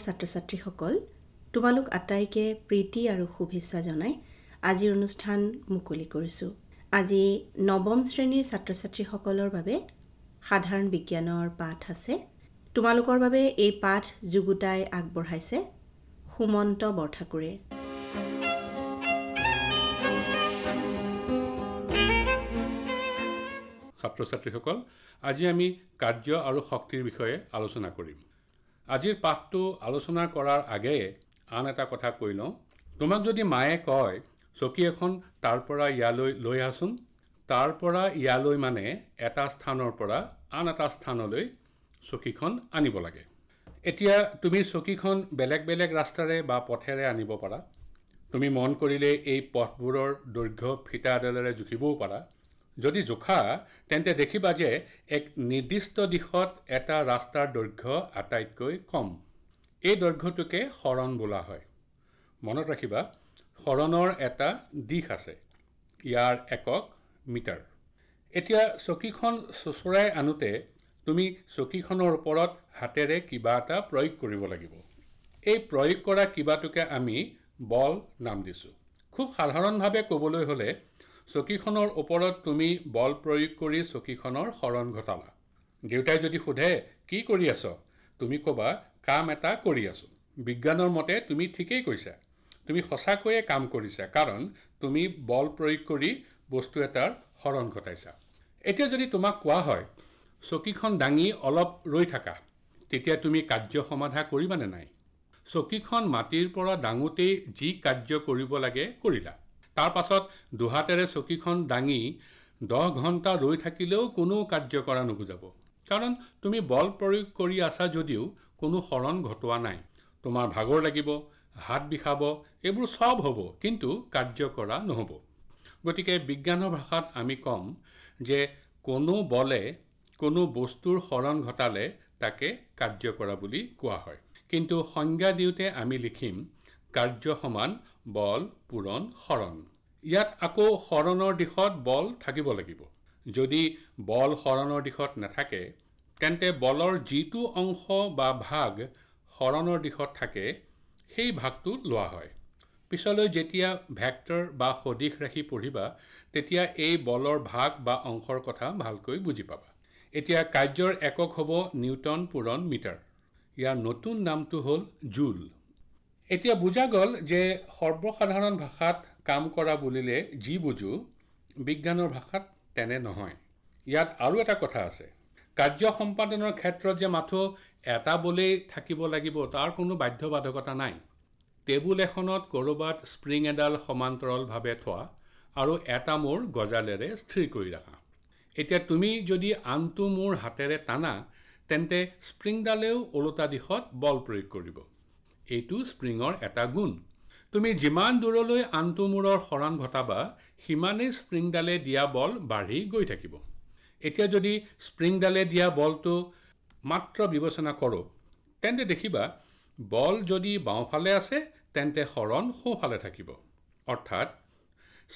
মৰমৰ ছাত্ৰ ছাত্ৰীসকল তোমালোক আটাইকে প্ৰীতি আৰু শুভেচ্ছা জনাই আজিৰ অনুষ্ঠান মুকলি কৰিছোঁ আজি নৱম শ্ৰেণীৰ ছাত্ৰ ছাত্ৰীসকলৰ বাবে সাধাৰণ বিজ্ঞানৰ পাঠ আছে তোমালোকৰ বাবে এই পাঠ যুগুতাই আগবঢ়াইছে সুমন্ত বৰঠাকুৰে ছাত্ৰ ছাত্ৰীসকল আজি আমি কাৰ্য আৰু শক্তিৰ বিষয়ে আলোচনা কৰিম আজিৰ পাঠটো আলোচনা কৰাৰ আগেয়ে আন এটা কথা কৈ লওঁ তোমাক যদি মায়ে কয় চকী এখন তাৰ পৰা ইয়ালৈ লৈ আহচোন তাৰ পৰা ইয়ালৈ মানে এটা স্থানৰ পৰা আন এটা স্থানলৈ চকীখন আনিব লাগে এতিয়া তুমি চকীখন বেলেগ বেলেগ ৰাস্তাৰে বা পথেৰে আনিব পাৰা তুমি মন কৰিলে এই পথবোৰৰ দৈৰ্ঘ্য ফিটা জুখিবও পাৰা যদি জোখা তেন্তে দেখিবা যে এক নিৰ্দিষ্ট দিশত এটা ৰাস্তাৰ দৈৰ্ঘ্য আটাইতকৈ কম এই দৈৰ্ঘ্যটোকে শৰণ বোলা হয় মনত ৰাখিবা শৰণৰ এটা দিশ আছে ইয়াৰ একক মিটাৰ এতিয়া চকীখন চোঁচৰাই আনোতে তুমি চকীখনৰ ওপৰত হাতেৰে কিবা এটা প্ৰয়োগ কৰিব লাগিব এই প্ৰয়োগ কৰা কিবাটোকে আমি বল নাম দিছোঁ খুব সাধাৰণভাৱে ক'বলৈ হ'লে চকীখনৰ ওপৰত তুমি বল প্ৰয়োগ কৰি চকীখনৰ শৰণ ঘটালা দেউতাই যদি সোধে কি কৰি আছ তুমি ক'বা কাম এটা কৰি আছোঁ বিজ্ঞানৰ মতে তুমি ঠিকেই কৈছা তুমি সঁচাকৈয়ে কাম কৰিছা কাৰণ তুমি বল প্ৰয়োগ কৰি বস্তু এটাৰ শৰণ ঘটাইছা এতিয়া যদি তোমাক কোৱা হয় চকীখন দাঙি অলপ ৰৈ থাকা তেতিয়া তুমি কাৰ্য সমাধা কৰিবানে নাই চকীখন মাটিৰ পৰা দাঙোতেই যি কাৰ্য কৰিব লাগে কৰিলা তাৰ পাছত দুহাতেৰে চকীখন দাঙি দহ ঘণ্টা ৰৈ থাকিলেও কোনো কাৰ্য কৰা নুবুজাব কাৰণ তুমি বল প্ৰয়োগ কৰি আছা যদিও কোনো শৰণ ঘটোৱা নাই তোমাৰ ভাগৰ লাগিব হাত বিষাব এইবোৰ চব হ'ব কিন্তু কাৰ্য কৰা নহ'ব গতিকে বিজ্ঞানৰ ভাষাত আমি ক'ম যে কোনো বলে কোনো বস্তুৰ শৰণ ঘটালে তাকে কাৰ্য কৰা বুলি কোৱা হয় কিন্তু সংজ্ঞা দিওঁতে আমি লিখিম কাৰ্য সমান বল পূৰণ শৰণ ইয়াত আকৌ শৰণৰ দিশত বল থাকিব লাগিব যদি বল শৰণৰ দিশত নাথাকে তেন্তে বলৰ যিটো অংশ বা ভাগ শৰণৰ দিশত থাকে সেই ভাগটো লোৱা হয় পিছলৈ যেতিয়া ভেক্টৰ বা সদিশ ৰাখি পঢ়িবা তেতিয়া এই বলৰ ভাগ বা অংশৰ কথা ভালকৈ বুজি পাবা এতিয়া কাৰ্যৰ একক হ'ব নিউটন পূৰণ মিটাৰ ইয়াৰ নতুন নামটো হ'ল জুল এতিয়া বুজা গ'ল যে সৰ্বসাধাৰণ ভাষাত কাম কৰা বুলিলে যি বুজো বিজ্ঞানৰ ভাষাত তেনে নহয় ইয়াত আৰু এটা কথা আছে কাৰ্য সম্পাদনৰ ক্ষেত্ৰত যে মাথো এটা বলেই থাকিব লাগিব তাৰ কোনো বাধ্যবাধকতা নাই টেবুল এখনত ক'ৰবাত স্প্ৰিং এডাল সমান্তৰলভাৱে থোৱা আৰু এটা মোৰ গজালেৰে স্থিৰ কৰি ৰাখা এতিয়া তুমি যদি আনটো মোৰ হাতেৰে টানা তেন্তে স্প্ৰিংডালেও ওলোটা দিশত বল প্ৰয়োগ কৰিব এইটো স্প্ৰিঙৰ এটা গুণ তুমি যিমান দূৰলৈ আনটো মূৰৰ শৰণ ঘটাবা সিমানেই স্প্ৰিংডালে দিয়া বল বাঢ়ি গৈ থাকিব এতিয়া যদি স্প্ৰিংডালে দিয়া বলটো মাত্ৰ বিবেচনা কৰোঁ তেন্তে দেখিবা বল যদি বাওঁফালে আছে তেন্তে শৰণ সোঁফালে থাকিব অৰ্থাৎ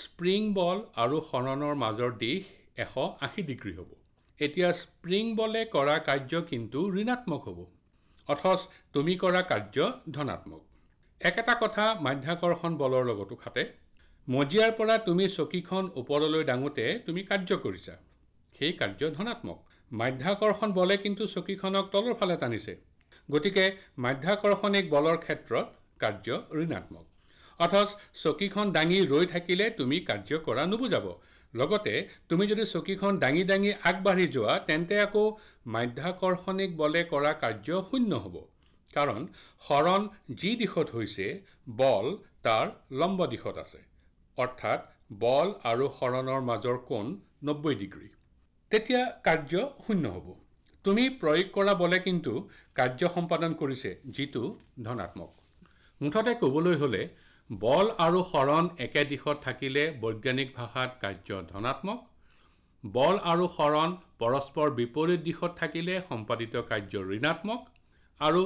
স্প্ৰিং বল আৰু শৰণৰ মাজৰ দিশ এশ আশী ডিগ্ৰী হ'ব এতিয়া স্প্ৰিং বলে কৰা কাৰ্য কিন্তু ঋণাত্মক হ'ব অথচ তুমি কৰা কাৰ্য ধনাত্মক একেটা কথা মাধ্যাকৰ্ষণ বলৰ লগতো খাটে মজিয়াৰ পৰা তুমি চকীখন ওপৰলৈ দাঙোতে তুমি কাৰ্য কৰিছা সেই কাৰ্য ধনাত্মক মাধ্যাকৰ্ষণ বলে কিন্তু চকীখনক তলৰ ফালে টানিছে গতিকে মাধ্যাকৰ্ষণিক বলৰ ক্ষেত্ৰত কাৰ্য ঋণাত্মক অথচ চকীখন দাঙি ৰৈ থাকিলে তুমি কাৰ্য কৰা নুবুজাব লগতে তুমি যদি চকীখন দাঙি দাঙি আগবাঢ়ি যোৱা তেন্তে আকৌ মাধ্যাকৰ্ষণিক বলে কৰা কাৰ্য শূন্য হ'ব কাৰণ শৰণ যি দিশত হৈছে বল তাৰ লম্ব দিশত আছে অৰ্থাৎ বল আৰু শৰণৰ মাজৰ কোণ নব্বৈ ডিগ্ৰী তেতিয়া কাৰ্য শূন্য হ'ব তুমি প্ৰয়োগ কৰা বলে কিন্তু কাৰ্য সম্পাদন কৰিছে যিটো ধনাত্মক মুঠতে ক'বলৈ হ'লে বল আৰু শৰণ একে দিশত থাকিলে বৈজ্ঞানিক ভাষাত কাৰ্য ধনাত্মক বল আৰু শৰণ পৰস্পৰ বিপৰীত দিশত থাকিলে সম্পাদিত কাৰ্য ঋণাত্মক আৰু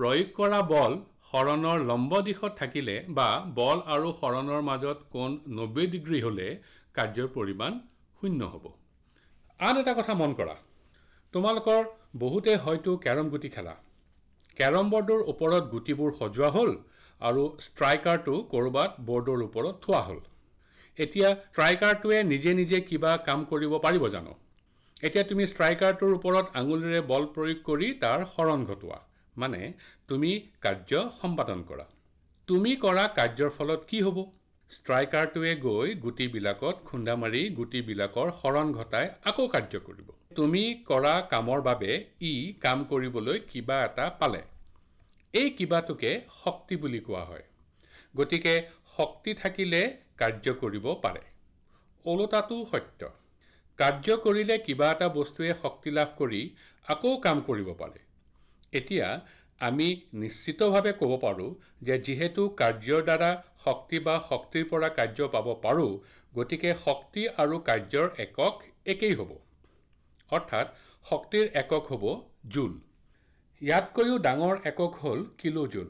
প্ৰয়োগ কৰা বল শৰণৰ লম্ব দিশত থাকিলে বা বল আৰু শৰণৰ মাজত কোণ নব্বৈ ডিগ্ৰী হ'লে কাৰ্যৰ পৰিমাণ শূন্য হ'ব আন এটা কথা মন কৰা তোমালোকৰ বহুতে হয়তো কেৰম গুটি খেলা কেৰম বৰ্ডৰ ওপৰত গুটিবোৰ সজোৱা হ'ল আৰু ষ্ট্ৰাইকাৰটো ক'ৰবাত বৰ্ডৰ ওপৰত থোৱা হ'ল এতিয়া ষ্ট্ৰাইকাৰটোৱে নিজে নিজে কিবা কাম কৰিব পাৰিব জানো এতিয়া তুমি ষ্ট্ৰাইকাৰটোৰ ওপৰত আঙুলিৰে বল প্ৰয়োগ কৰি তাৰ শৰণ ঘটোৱা মানে তুমি কাৰ্য সম্পাদন কৰা তুমি কৰা কাৰ্যৰ ফলত কি হ'ব ষ্ট্ৰাইকাৰটোৱে গৈ গুটিবিলাকত খুন্দা মাৰি গুটিবিলাকৰ শৰণ ঘটাই আকৌ কাৰ্য কৰিব তুমি কৰা কামৰ বাবে ই কাম কৰিবলৈ কিবা এটা পালে এই কিবাটোকে শক্তি বুলি কোৱা হয় গতিকে শক্তি থাকিলে কাৰ্য কৰিব পাৰে ওলোটাটো সত্য কাৰ্য কৰিলে কিবা এটা বস্তুৱে শক্তি লাভ কৰি আকৌ কাম কৰিব পাৰে এতিয়া আমি নিশ্চিতভাৱে ক'ব পাৰোঁ যে যিহেতু কাৰ্যৰ দ্বাৰা শক্তি বা শক্তিৰ পৰা কাৰ্য পাব পাৰোঁ গতিকে শক্তি আৰু কাৰ্যৰ একক একেই হ'ব অৰ্থাৎ শক্তিৰ একক হ'ব জোল ইয়াতকৈও ডাঙৰ একক হ'ল কিলোজুল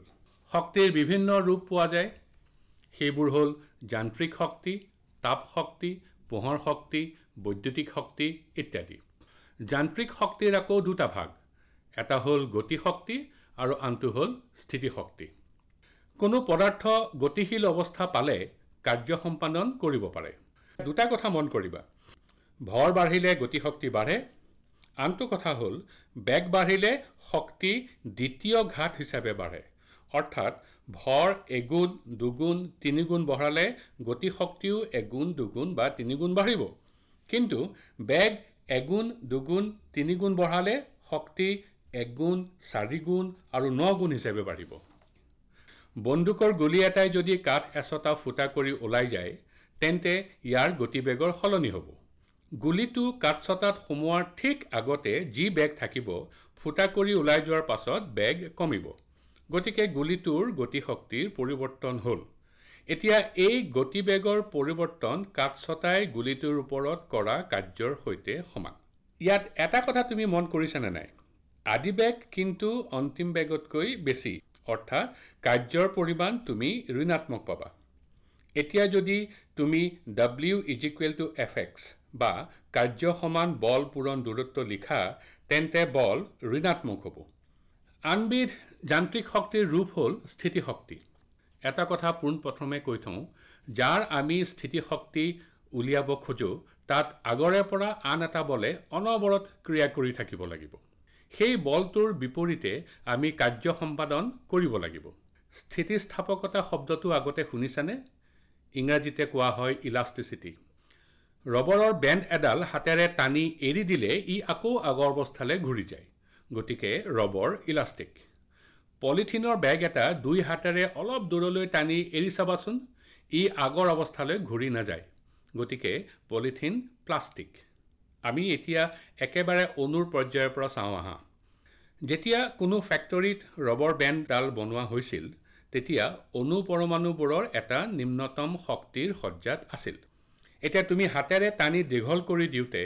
শক্তিৰ বিভিন্ন ৰূপ পোৱা যায় সেইবোৰ হ'ল যান্ত্ৰিক শক্তি তাপ শক্তি পোহৰ শক্তি বৈদ্যুতিক শক্তি ইত্যাদি যান্ত্ৰিক শক্তিৰ আকৌ দুটা ভাগ এটা হ'ল গতি শক্তি আৰু আনটো হ'ল স্থিতি শক্তি কোনো পদাৰ্থ গতিশীল অৱস্থা পালে কাৰ্য সম্পাদন কৰিব পাৰে দুটা কথা মন কৰিবা ভৰ বাঢ়িলে গতি শক্তি বাঢ়ে আনটো কথা হ'ল বেগ বাঢ়িলে শক্তি দ্বিতীয় ঘাট হিচাপে বাঢ়ে অৰ্থাৎ ভৰ এগুণ দুগুণ তিনিগুণ বঢ়ালে গতি শক্তিও এগুণ দুগুণ বা তিনিগুণ বাঢ়িব কিন্তু বেগ এগুণ দুগুণ তিনিগুণ বঢ়ালে শক্তি এগুণ চাৰিগুণ আৰু ন গুণ হিচাপে বাঢ়িব বন্দুকৰ গুলি এটাই যদি কাঠ এচটা ফুটা কৰি ওলাই যায় তেন্তে ইয়াৰ গতিবেগৰ সলনি হ'ব গুলিটো কাঠছটাত সোমোৱাৰ ঠিক আগতে যি বেগ থাকিব ফুটা কৰি ওলাই যোৱাৰ পাছত বেগ কমিব গতিকে গুলিটোৰ গতিশক্তিৰ পৰিৱৰ্তন হ'ল এতিয়া এই গতি বেগৰ পৰিৱৰ্তন কাঠছটাই গুলিটোৰ ওপৰত কৰা কাৰ্যৰ সৈতে সমান ইয়াত এটা কথা তুমি মন কৰিছানে নাই আদি বেগ কিন্তু অন্তিম বেগতকৈ বেছি অৰ্থাৎ কাৰ্যৰ পৰিমাণ তুমি ঋণাত্মক পাবা এতিয়া যদি তুমি W equal to F X বা কাৰ্য সমান বল পূৰণ দূৰত্ব লিখা তেন্তে বল ঋণাত্মক হ'ব আনবিধ যান্ত্ৰিক শক্তিৰ ৰূপ হ'ল স্থিতি শক্তি এটা কথা পোনপ্ৰথমে কৈ থওঁ যাৰ আমি স্থিতি শক্তি উলিয়াব খোজোঁ তাত আগৰে পৰা আন এটা বলে অনবৰত ক্ৰিয়া কৰি থাকিব লাগিব সেই বলটোৰ বিপৰীতে আমি কাৰ্য সম্পাদন কৰিব লাগিব স্থিতিস্থাপকতা শব্দটো আগতে শুনিছানে ইংৰাজীতে কোৱা হয় ইলাষ্টিচিটি ৰবৰৰ বেণ্ড এডাল হাতেৰে টানি এৰি দিলে ই আকৌ আগৰ অৱস্থালৈ ঘূৰি যায় গতিকে ৰবৰ ইলাষ্টিক পলিথিনৰ বেগ এটা দুই হাতেৰে অলপ দূৰলৈ টানি এৰি চাবাচোন ই আগৰ অৱস্থালৈ ঘূৰি নাযায় গতিকে পলিথিন প্লাষ্টিক আমি এতিয়া একেবাৰে অনুৰ পৰ্যায়ৰ পৰা চাওঁ আহা যেতিয়া কোনো ফেক্টৰীত ৰবৰ বেণ্ডডাল বনোৱা হৈছিল তেতিয়া অনুপৰমাণুবোৰৰ এটা নিম্নতম শক্তিৰ সজ্জাত আছিল এতিয়া তুমি হাতেৰে টানি দীঘল কৰি দিওঁতে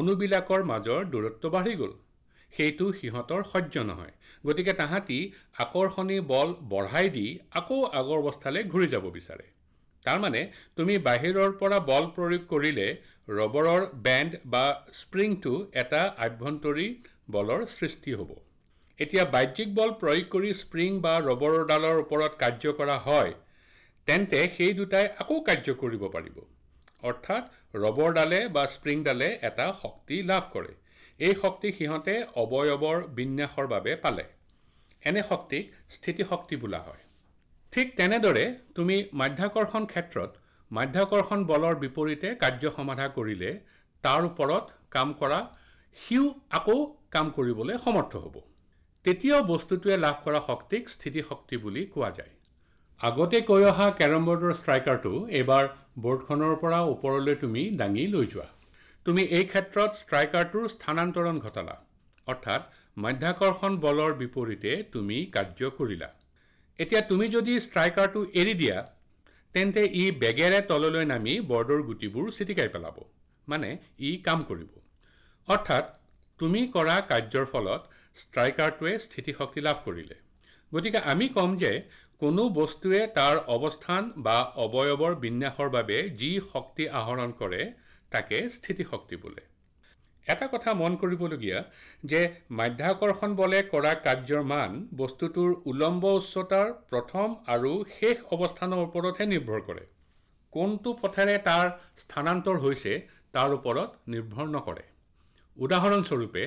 অনুবিলাকৰ মাজৰ দূৰত্ব বাঢ়ি গ'ল সেইটো সিহঁতৰ সহ্য নহয় গতিকে তাহাঁতি আকৰ্ষণী বল বঢ়াই দি আকৌ আগৰ অৱস্থালৈ ঘূৰি যাব বিচাৰে তাৰমানে তুমি বাহিৰৰ পৰা বল প্ৰয়োগ কৰিলে ৰবৰৰ বেণ্ড বা স্প্ৰিংটো এটা আভ্যন্তৰীণ বলৰ সৃষ্টি হ'ব এতিয়া বাহ্যিক বল প্ৰয়োগ কৰি স্প্ৰিং বা ৰবৰৰ ডালৰ ওপৰত কাৰ্য কৰা হয় তেন্তে সেই দুটাই আকৌ কাৰ্য কৰিব পাৰিব অৰ্থাৎ ৰবৰ ডালে বা স্প্ৰিংডালে এটা শক্তি লাভ কৰে এই শক্তি সিহঁতে অৱয়ৱৰ বিন্যাসৰ বাবে পালে এনে শক্তিক স্থিতি শক্তি বোলা হয় ঠিক তেনেদৰে তুমি মাধ্যাকৰ্ষণ ক্ষেত্ৰত মাধ্যাকৰ্ষণ বলৰ বিপৰীতে কাৰ্য সমাধা কৰিলে তাৰ ওপৰত কাম কৰা সিও আকৌ কাম কৰিবলৈ সমৰ্থ হ'ব তেতিয়াও বস্তুটোৱে লাভ কৰা শক্তিক স্থিতি শক্তি বুলি কোৱা যায় আগতে কৈ অহা কেৰম বৰ্ডৰ ষ্ট্ৰাইকাৰটো এইবাৰ বৰ্ডখনৰ পৰা ওপৰলৈ তুমি দাঙি লৈ যোৱা তুমি এই ক্ষেত্ৰত ষ্ট্ৰাইকাৰটোৰ স্থানান্তৰণ ঘটালা অৰ্থাৎ মাধ্যাকৰ্ষণ বলৰ বিপৰীতে তুমি কাৰ্য কৰিলা এতিয়া তুমি যদি ষ্ট্ৰাইকাৰটো এৰি দিয়া তেন্তে ই বেগেৰে তললৈ নামি বৰ্ডৰ গুটিবোৰ চিটিকাই পেলাব মানে ই কাম কৰিব অৰ্থাৎ তুমি কৰা কাৰ্যৰ ফলত ষ্ট্ৰাইকাৰটোৱে স্থিতিশক্তি লাভ কৰিলে গতিকে আমি ক'ম যে কোনো বস্তুৱে তাৰ অৱস্থান বা অৱয়ৱৰ বিন্যাসৰ বাবে যি শক্তি আহৰণ কৰে তাকে স্থিতি শক্তি বোলে এটা কথা মন কৰিবলগীয়া যে মাধ্যাকৰ্ষণ বলে কৰা কাৰ্যৰ মান বস্তুটোৰ উলম্ব উচ্চতাৰ প্ৰথম আৰু শেষ অৱস্থানৰ ওপৰতহে নিৰ্ভৰ কৰে কোনটো পথেৰে তাৰ স্থানান্তৰ হৈছে তাৰ ওপৰত নিৰ্ভৰ নকৰে উদাহৰণস্বৰূপে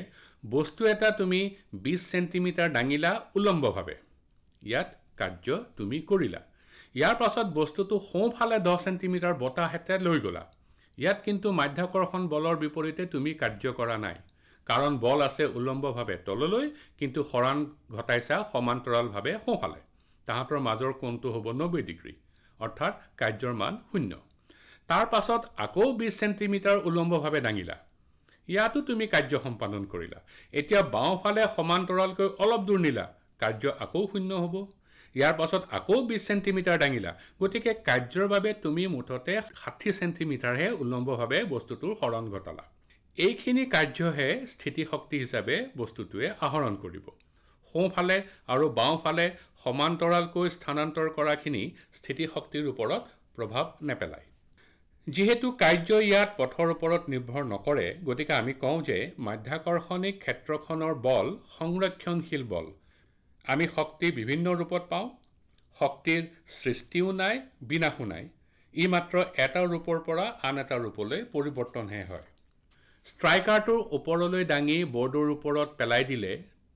বস্তু এটা তুমি বিছ চেণ্টিমিটাৰ দাঙিলা উলম্বভাৱে ইয়াত কাৰ্য তুমি কৰিলা ইয়াৰ পাছত বস্তুটো সোঁফালে দহ চেণ্টিমিটাৰ বতাহেতে লৈ গ'লা ইয়াত কিন্তু মাধ্যাকৰ্ষণ বলৰ বিপৰীতে তুমি কাৰ্য কৰা নাই কাৰণ বল আছে উলম্বভাৱে তললৈ কিন্তু শৰাণ ঘটাইছা সমান্তৰালভাৱে সোঁফালে তাহাঁতৰ মাজৰ কোণটো হ'ব নব্বৈ ডিগ্ৰী অৰ্থাৎ কাৰ্যৰ মান শূন্য তাৰ পাছত আকৌ বিছ চেণ্টিমিটাৰ উলম্বভাৱে দাঙিলা ইয়াতো তুমি কাৰ্য সম্পাদন কৰিলা এতিয়া বাওঁফালে সমান্তৰালকৈ অলপ দূৰ নিলা কাৰ্য আকৌ শূন্য হ'ব ইয়াৰ পাছত আকৌ বিছ চেণ্টিমিটাৰ দাঙিলা গতিকে কাৰ্যৰ বাবে তুমি মুঠতে ষাঠি চেণ্টিমিটাৰহে উলম্বভাৱে বস্তুটোৰ শৰণ ঘটালা এইখিনি কাৰ্যহে স্থিতিশক্তি হিচাপে বস্তুটোৱে আহৰণ কৰিব সোঁফালে আৰু বাওঁফালে সমান্তৰালকৈ স্থানান্তৰ কৰাখিনি স্থিতিশক্তিৰ ওপৰত প্ৰভাৱ নেপেলায় যিহেতু কাৰ্য ইয়াত পথৰ ওপৰত নিৰ্ভৰ নকৰে গতিকে আমি কওঁ যে মাধ্যাকৰ্ষণিক ক্ষেত্ৰখনৰ বল সংৰক্ষণশীল বল আমি শক্তি বিভিন্ন ৰূপত পাওঁ শক্তিৰ সৃষ্টিও নাই বিনাশো নাই ই মাত্ৰ এটা ৰূপৰ পৰা আন এটা ৰূপলৈ পৰিৱৰ্তনহে হয় ষ্ট্ৰাইকাৰটো ওপৰলৈ দাঙি বৰ্ডৰ ওপৰত পেলাই দিলে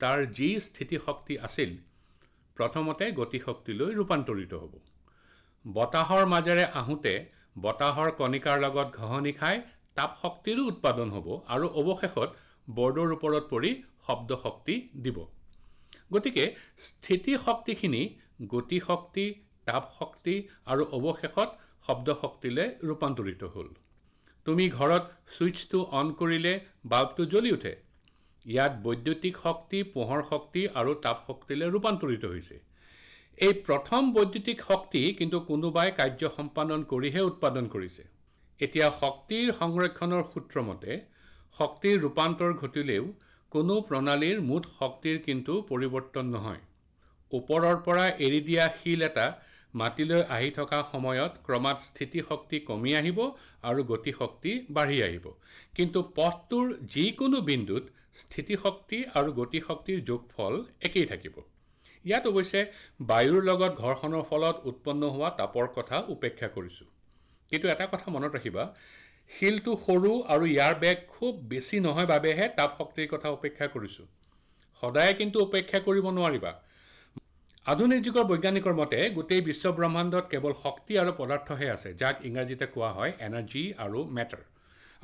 তাৰ যি স্থিতিশক্তি আছিল প্ৰথমতে গতিশক্তিলৈ ৰূপান্তৰিত হ'ব বতাহৰ মাজেৰে আহোঁতে বতাহৰ কণিকাৰ লগত ঘহনি খাই তাপ শক্তিৰো উৎপাদন হ'ব আৰু অৱশেষত বৰ্ডৰ ওপৰত পৰি শব্দ শক্তি দিব গতিকে স্থিতি শক্তিখিনি গতি শক্তি তাপ শক্তি আৰু অৱশেষত শব্দ শক্তিলৈ ৰূপান্তৰিত হ'ল তুমি ঘৰত ছুইচটো অন কৰিলে বাল্বটো জ্বলি উঠে ইয়াত বৈদ্যুতিক শক্তি পোহৰ শক্তি আৰু তাপ শক্তিলৈ ৰূপান্তৰিত হৈছে এই প্ৰথম বৈদ্যুতিক শক্তি কিন্তু কোনোবাই কাৰ্য সম্পাদন কৰিহে উৎপাদন কৰিছে এতিয়া শক্তিৰ সংৰক্ষণৰ সূত্ৰমতে শক্তিৰ ৰূপান্তৰ ঘটিলেও কোনো প্ৰণালীৰ মুঠ শক্তিৰ কিন্তু পৰিৱৰ্তন নহয় ওপৰৰ পৰা এৰি দিয়া শিল এটা মাটিলৈ আহি থকা সময়ত ক্ৰমাৎ স্থিতি শক্তি কমি আহিব আৰু গতি শক্তি বাঢ়ি আহিব কিন্তু পথটোৰ যিকোনো বিন্দুত স্থিতি শক্তি আৰু গতি শক্তিৰ যোগফল একেই থাকিব ইয়াত অৱশ্যে বায়ুৰ লগত ঘৰখনৰ ফলত উৎপন্ন হোৱা তাপৰ কথা উপেক্ষা কৰিছোঁ কিন্তু এটা কথা মনত ৰাখিবা শিলটো সৰু আৰু ইয়াৰ বেগ খুব বেছি নহয় বাবেহে তাপ শক্তিৰ কথা উপেক্ষা কৰিছোঁ সদায় কিন্তু উপেক্ষা কৰিব নোৱাৰিবা আধুনিক যুগৰ বৈজ্ঞানিকৰ মতে গোটেই বিশ্ব ব্ৰহ্মাণ্ডত কেৱল শক্তি আৰু পদাৰ্থহে আছে যাক ইংৰাজীতে কোৱা হয় এনাৰ্জি আৰু মেটাৰ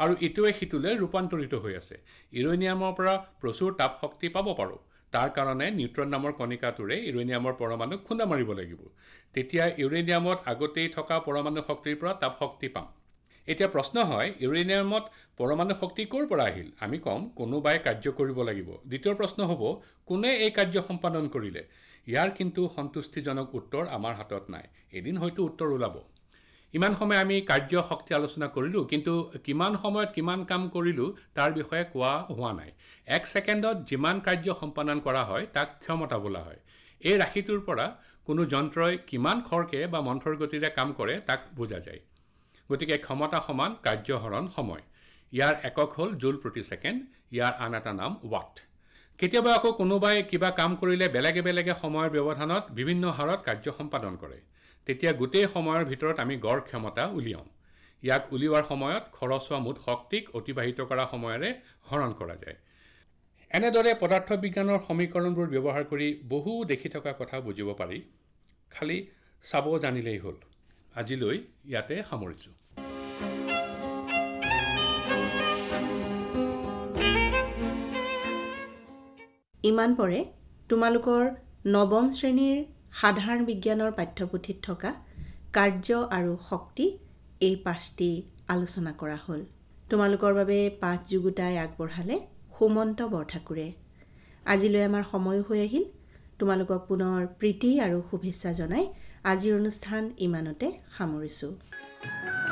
আৰু ইটোৱে সিটোলৈ ৰূপান্তৰিত হৈ আছে ইউৰেনিয়ামৰ পৰা প্ৰচুৰ তাপ শক্তি পাব পাৰোঁ তাৰ কাৰণে নিউট্ৰন নামৰ কণিকাটোৰে ইউৰেনিয়ামৰ পৰমাণুক খুন্দা মাৰিব লাগিব তেতিয়া ইউৰেনিয়ামত আগতেই থকা পৰমাণু শক্তিৰ পৰা তাপ শক্তি পাম এতিয়া প্ৰশ্ন হয় ইউৰেনিয়ামত পৰমাণু শক্তি ক'ৰ পৰা আহিল আমি ক'ম কোনোবাই কাৰ্য কৰিব লাগিব দ্বিতীয় প্ৰশ্ন হ'ব কোনে এই কাৰ্য সম্পাদন কৰিলে ইয়াৰ কিন্তু সন্তুষ্টিজনক উত্তৰ আমাৰ হাতত নাই এদিন হয়তো উত্তৰ ওলাব ইমান সময় আমি কাৰ্য শক্তি আলোচনা কৰিলোঁ কিন্তু কিমান সময়ত কিমান কাম কৰিলোঁ তাৰ বিষয়ে কোৱা হোৱা নাই এক ছেকেণ্ডত যিমান কাৰ্য সম্পাদন কৰা হয় তাক ক্ষমতা বোলা হয় এই ৰাশিটোৰ পৰা কোনো যন্ত্ৰই কিমান খৰকে বা মন্থৰ গতিৰে কাম কৰে তাক বুজা যায় গতিকে ক্ষমতা সমান কাৰ্যহৰণ সময় ইয়াৰ একক হ'ল জুল প্ৰতি ছেকেণ্ড ইয়াৰ আন এটা নাম ৱাট কেতিয়াবা আকৌ কোনোবাই কিবা কাম কৰিলে বেলেগে বেলেগে সময়ৰ ব্যৱধানত বিভিন্ন হাৰত কাৰ্য সম্পাদন কৰে তেতিয়া গোটেই সময়ৰ ভিতৰত আমি গড় ক্ষমতা উলিয়াওঁ ইয়াক উলিওৱাৰ সময়ত খৰচ হোৱা মুঠ শক্তিক অতিবাহিত কৰা সময়েৰে হৰণ কৰা যায় এনেদৰে পদাৰ্থ বিজ্ঞানৰ সমীকৰণবোৰ ব্যৱহাৰ কৰি বহু দেখি থকা কথা বুজিব পাৰি খালি চাব জানিলেই হ'ল আজিলৈ ইয়াতে সামৰিছোঁ ইমান পৰে তোমালোকৰ নৱম শ্ৰেণীৰ সাধাৰণ বিজ্ঞানৰ পাঠ্যপুথিত থকা কাৰ্য আৰু শক্তি এই পাঠটি আলোচনা কৰা হ'ল তোমালোকৰ বাবে পাঠ যুগুতাই আগবঢ়ালে সুমন্ত বৰঠাকুৰে আজিলৈ আমাৰ সময়ো হৈ আহিল তোমালোকক পুনৰ প্ৰীতি আৰু শুভেচ্ছা জনাই আজিৰ অনুষ্ঠান ইমানতে সামৰিছোঁ